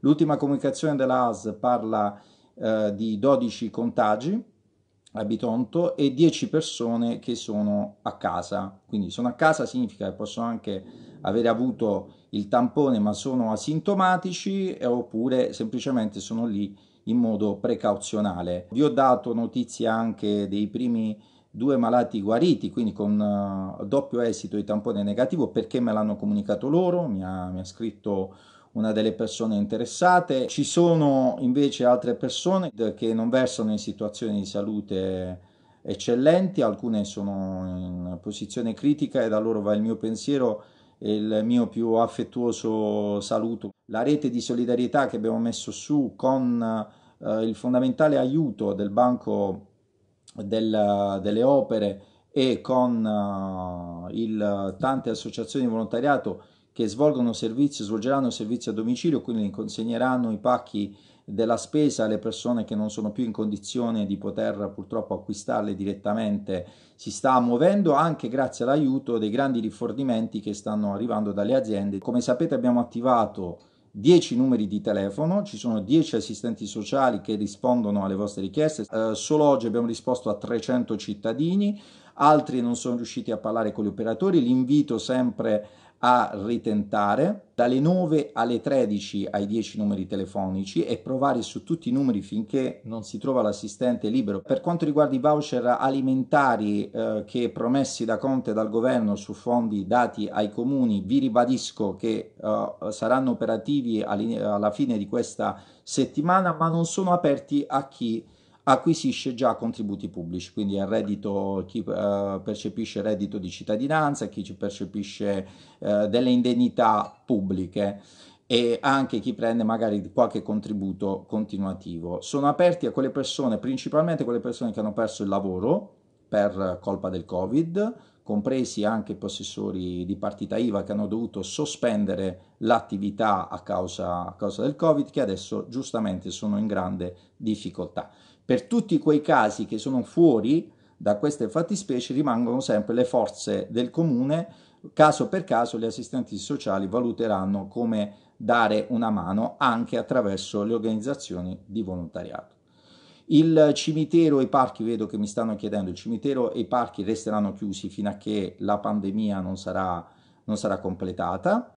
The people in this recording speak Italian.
L'ultima comunicazione della AS parla eh, di 12 contagi a Bitonto e 10 persone che sono a casa. Quindi sono a casa significa che possono anche avere avuto il tampone ma sono asintomatici eh, oppure semplicemente sono lì in modo precauzionale. Vi ho dato notizia anche dei primi due malati guariti, quindi con uh, doppio esito di tampone negativo, perché me l'hanno comunicato loro, mi ha, mi ha scritto una delle persone interessate. Ci sono invece altre persone che non versano in situazioni di salute eccellenti, alcune sono in posizione critica e da loro va il mio pensiero e il mio più affettuoso saluto. La rete di solidarietà che abbiamo messo su con eh, il fondamentale aiuto del Banco del, delle Opere e con eh, il, tante associazioni di volontariato che svolgono servizio, svolgeranno servizio a domicilio, quindi consegneranno i pacchi della spesa alle persone che non sono più in condizione di poter purtroppo acquistarle direttamente. Si sta muovendo anche grazie all'aiuto dei grandi rifornimenti che stanno arrivando dalle aziende. Come sapete abbiamo attivato 10 numeri di telefono, ci sono 10 assistenti sociali che rispondono alle vostre richieste. Eh, solo oggi abbiamo risposto a 300 cittadini, altri non sono riusciti a parlare con gli operatori, l'invito sempre a ritentare dalle 9 alle 13 ai 10 numeri telefonici e provare su tutti i numeri finché non si trova l'assistente libero. Per quanto riguarda i voucher alimentari eh, che promessi da Conte e dal governo su fondi dati ai comuni, vi ribadisco che eh, saranno operativi alla fine di questa settimana, ma non sono aperti a chi acquisisce già contributi pubblici, quindi è reddito, chi uh, percepisce reddito di cittadinanza, chi percepisce uh, delle indennità pubbliche e anche chi prende magari qualche contributo continuativo. Sono aperti a quelle persone, principalmente quelle persone che hanno perso il lavoro per colpa del Covid, compresi anche i possessori di partita IVA che hanno dovuto sospendere l'attività a causa, a causa del Covid, che adesso giustamente sono in grande difficoltà. Per tutti quei casi che sono fuori da queste fattispecie rimangono sempre le forze del comune, caso per caso gli assistenti sociali valuteranno come dare una mano anche attraverso le organizzazioni di volontariato. Il cimitero e i parchi, vedo che mi stanno chiedendo, il cimitero e i parchi resteranno chiusi fino a che la pandemia non sarà, non sarà completata.